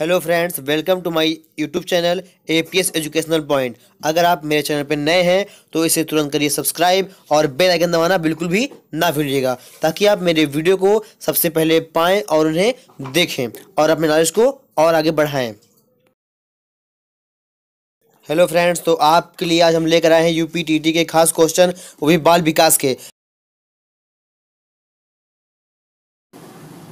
hello friends welcome to my YouTube channel APS educational point अगर आप मेरे channel पर नए हैं तो इसे तुरंत करिए सब्सक्राइब और बेल आइकन दबाना बिल्कुल भी ना भूलिएगा ताकि आप मेरे वीडियो को सबसे पहले पाएँ और उन्हें देखें और अपने नॉलेज को और आगे बढ़ाएँ हेलो फ्रेंड्स तो आपके लिए आज हम लेकर आए हैं यूपी टी के खास क्वेश्चन वो भी बाल विकास के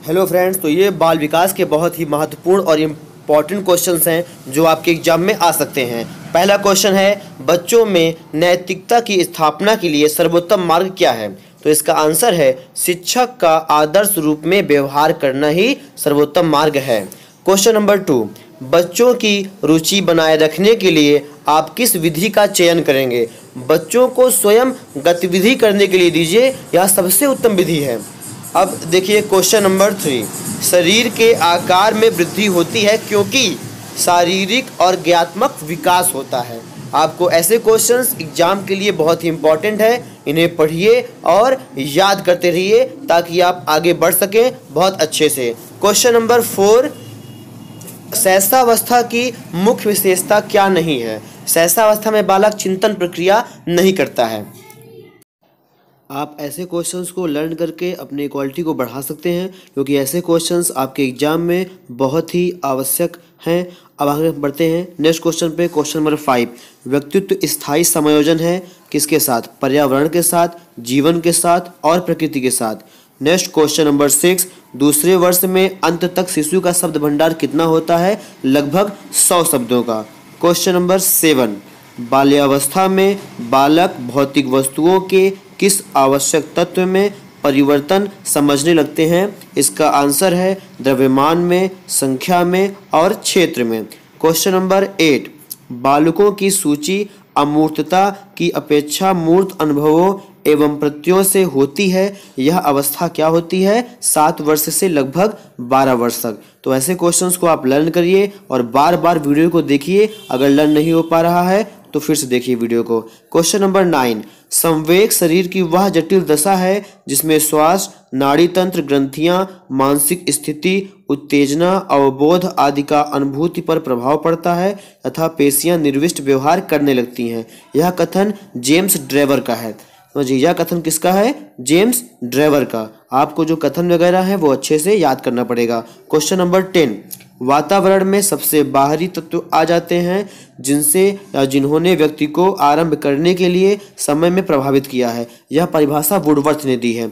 हेलो फ्रेंड्स तो ये बाल विकास के बहुत ही महत्वपूर्ण और इम्पॉर्टेंट क्वेश्चन हैं जो आपके एग्जाम में आ सकते हैं पहला क्वेश्चन है बच्चों में नैतिकता की स्थापना के लिए सर्वोत्तम मार्ग क्या है तो इसका आंसर है शिक्षक का आदर्श रूप में व्यवहार करना ही सर्वोत्तम मार्ग है क्वेश्चन नंबर टू बच्चों की रुचि बनाए रखने के लिए आप किस विधि का चयन करेंगे बच्चों को स्वयं गतिविधि करने के लिए दीजिए यह सबसे उत्तम विधि है अब देखिए क्वेश्चन नंबर थ्री शरीर के आकार में वृद्धि होती है क्योंकि शारीरिक और ज्ञात्मक विकास होता है आपको ऐसे क्वेश्चंस एग्जाम के लिए बहुत ही इंपॉर्टेंट है इन्हें पढ़िए और याद करते रहिए ताकि आप आगे बढ़ सकें बहुत अच्छे से क्वेश्चन नंबर फोर सहसावस्था की मुख्य विशेषता क्या नहीं है सहसावस्था में बालक चिंतन प्रक्रिया नहीं करता है आप ऐसे क्वेश्चंस को लर्न करके अपनी क्वालिटी को बढ़ा सकते हैं क्योंकि ऐसे क्वेश्चंस आपके एग्जाम में बहुत ही आवश्यक हैं अब आगे बढ़ते हैं नेक्स्ट क्वेश्चन पे क्वेश्चन नंबर फाइव व्यक्तित्व स्थायी समायोजन है किसके साथ पर्यावरण के साथ जीवन के साथ और प्रकृति के साथ नेक्स्ट क्वेश्चन नंबर सिक्स दूसरे वर्ष में अंत तक शिशु का शब्द भंडार कितना होता है लगभग सौ शब्दों का क्वेश्चन नंबर सेवन बाल्यावस्था में बालक भौतिक वस्तुओं के किस आवश्यक तत्व में परिवर्तन समझने लगते हैं इसका आंसर है द्रव्यमान में संख्या में और क्षेत्र में क्वेश्चन नंबर एट बालकों की सूची अमूर्तता की अपेक्षा मूर्त अनुभवों एवं प्रत्ययों से होती है यह अवस्था क्या होती है सात वर्ष से लगभग बारह वर्ष तक तो ऐसे क्वेश्चंस को आप लर्न करिए और बार बार वीडियो को देखिए अगर लर्न नहीं हो पा रहा है तो फिर से देखिए वीडियो को क्वेश्चन नंबर नाइन संवेक शरीर की वह जटिल दशा है जिसमें श्वास नाड़ी तंत्र ग्रंथियां मानसिक स्थिति उत्तेजना अवबोध आदि का अनुभूति पर प्रभाव पड़ता है तथा पेशियां निर्विष्ट व्यवहार करने लगती हैं यह कथन जेम्स ड्रेवर का है समझिए यह कथन किसका है जेम्स ड्रेवर का आपको जो कथन वगैरह है वो अच्छे से याद करना पड़ेगा क्वेश्चन नंबर टेन वातावरण में सबसे बाहरी तत्व आ जाते हैं जिनसे जिन्होंने व्यक्ति को आरंभ करने के लिए समय में प्रभावित किया है यह परिभाषा वुडवर्थ ने दी है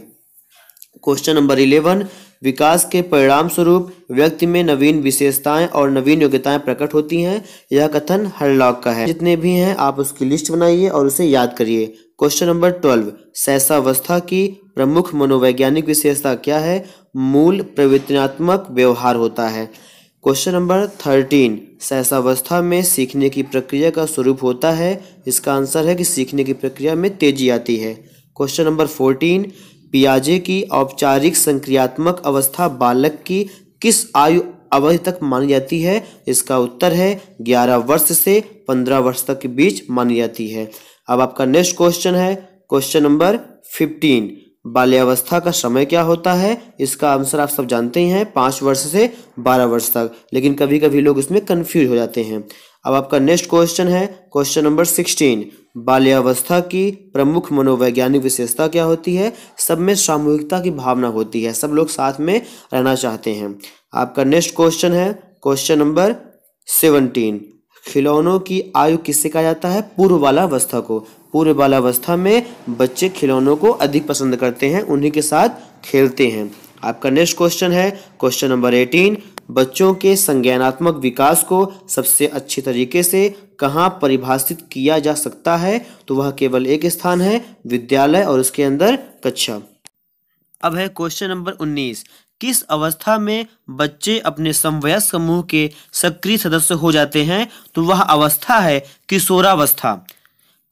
क्वेश्चन नंबर इलेवन विकास के परिणाम स्वरूप व्यक्ति में नवीन विशेषताएं और नवीन योग्यताएं प्रकट होती हैं यह कथन हरलॉक का है जितने भी हैं आप उसकी लिस्ट बनाइए और उसे याद करिए क्वेश्चन नंबर ट्वेल्व सहसावस्था की प्रमुख मनोवैज्ञानिक विशेषता क्या है मूल प्रवृत्तिनात्मक व्यवहार होता है क्वेश्चन नंबर थर्टीन सहसावस्था में सीखने की प्रक्रिया का स्वरूप होता है इसका आंसर है कि सीखने की प्रक्रिया में तेजी आती है क्वेश्चन नंबर फोर्टीन पियाजे की औपचारिक संक्रियात्मक अवस्था बालक की किस आयु अवधि तक मानी जाती है इसका उत्तर है ग्यारह वर्ष से पंद्रह वर्ष तक के बीच मानी जाती है अब आपका नेक्स्ट क्वेश्चन है क्वेश्चन नंबर फिफ्टीन बाल्यावस्था का समय क्या होता है इसका आंसर आप सब जानते ही हैं पाँच वर्ष से बारह वर्ष तक लेकिन कभी कभी लोग इसमें कन्फ्यूज हो जाते हैं अब आपका नेक्स्ट क्वेश्चन है क्वेश्चन नंबर सिक्सटीन बाल्यावस्था की प्रमुख मनोवैज्ञानिक विशेषता क्या होती है सब में सामूहिकता की भावना होती है सब लोग साथ में रहना चाहते हैं आपका नेक्स्ट क्वेश्चन है क्वेश्चन नंबर सेवनटीन खिलौनों की आयु किससे कहा जाता है पूर्व वाला अवस्था को पूरे बालावस्था में बच्चे खिलौनों को अधिक पसंद करते हैं उन्हीं के साथ खेलते हैं आपका नेक्स्ट क्वेश्चन है क्वेश्चन नंबर एटीन बच्चों के संज्ञानात्मक विकास को सबसे अच्छे तरीके से कहाँ परिभाषित किया जा सकता है तो वह केवल एक स्थान है विद्यालय और उसके अंदर कक्षा अब है क्वेश्चन नंबर उन्नीस किस अवस्था में बच्चे अपने समवयस्क समूह के सक्रिय सदस्य हो जाते हैं तो वह अवस्था है किशोरावस्था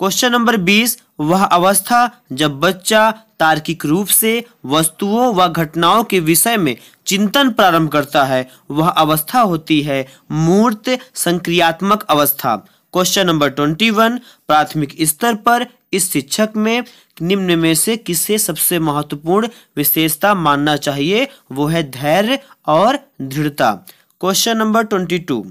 क्वेश्चन नंबर बीस वह अवस्था जब बच्चा तार्किक रूप से वस्तुओं व घटनाओं के विषय में चिंतन प्रारंभ करता है वह अवस्था होती है मूर्त संक्रियात्मक अवस्था क्वेश्चन नंबर ट्वेंटी वन प्राथमिक स्तर पर इस शिक्षक में निम्न में से किसे सबसे महत्वपूर्ण विशेषता मानना चाहिए वो है धैर्य और दृढ़ता क्वेश्चन नंबर ट्वेंटी टू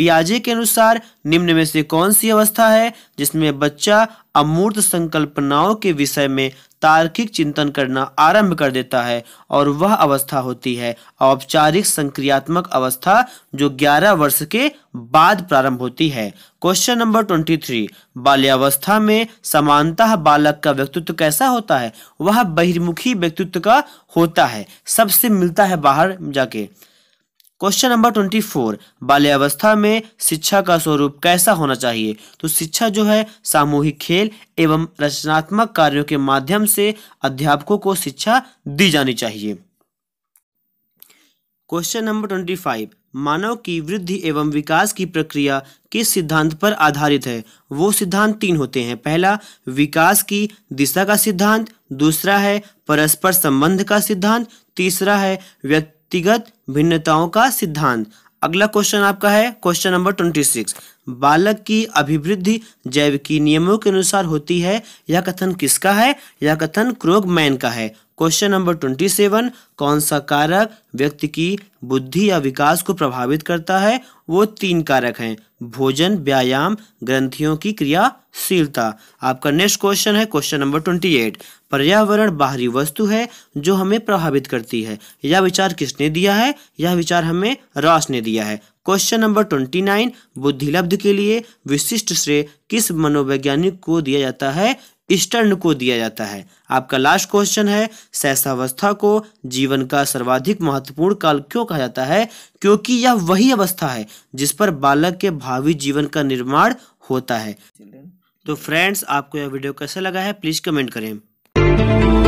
पियाजे के अनुसार निम्न में से कौन सी अवस्था है जिसमें बच्चा अमूर्त संकल्पनाओं के विषय में तार्किक चिंतन करना आरंभ कर देता है और वह अवस्था होती है औपचारिक संक्रियात्मक अवस्था जो 11 वर्ष के बाद प्रारंभ होती है क्वेश्चन नंबर 23 बाल्यावस्था में समानता बालक का व्यक्तित्व कैसा होता है वह बहिर्मुखी व्यक्तित्व का होता है सबसे मिलता है बाहर जाके क्वेश्चन नंबर ट्वेंटी फोर बाल्यावस्था में शिक्षा का स्वरूप कैसा होना चाहिए तो शिक्षा जो है सामूहिक खेल एवं रचनात्मक कार्यों के माध्यम से अध्यापकों को शिक्षा दी जानी चाहिए क्वेश्चन नंबर ट्वेंटी फाइव मानव की वृद्धि एवं विकास की प्रक्रिया किस सिद्धांत पर आधारित है वो सिद्धांत तीन होते हैं पहला विकास की दिशा का सिद्धांत दूसरा है परस्पर संबंध का सिद्धांत तीसरा है व्यक्ति व्यक्तिगत भिन्नताओं का सिद्धांत अगला क्वेश्चन आपका है क्वेश्चन नंबर ट्वेंटी सिक्स बालक की अभिवृद्धि जैविकी नियमों के अनुसार होती है यह कथन किसका है यह कथन क्रोगमैन का है क्वेश्चन नंबर ट्वेंटी सेवन कौन सा कारक व्यक्ति की बुद्धि या विकास को प्रभावित करता है वो तीन कारक हैं भोजन व्यायाम ग्रंथियों की क्रियाशीलता आपका नेक्स्ट क्वेश्चन है क्वेश्चन नंबर ट्वेंटी एट पर्यावरण बाहरी वस्तु है जो हमें प्रभावित करती है यह विचार किसने दिया है यह विचार हमें रॉस ने दिया है क्वेश्चन नंबर ट्वेंटी नाइन बुद्धि लब्ध के लिए विशिष्ट श्रेय किस मनोवैज्ञानिक को दिया जाता है स्टर्न को दिया जाता है आपका लास्ट क्वेश्चन है सहसावस्था को जीवन का सर्वाधिक महत्वपूर्ण काल क्यों कहा जाता है क्योंकि यह वही अवस्था है जिस पर बालक के भावी जीवन का निर्माण होता है तो फ्रेंड्स आपको यह वीडियो कैसा लगा है प्लीज़ कमेंट करें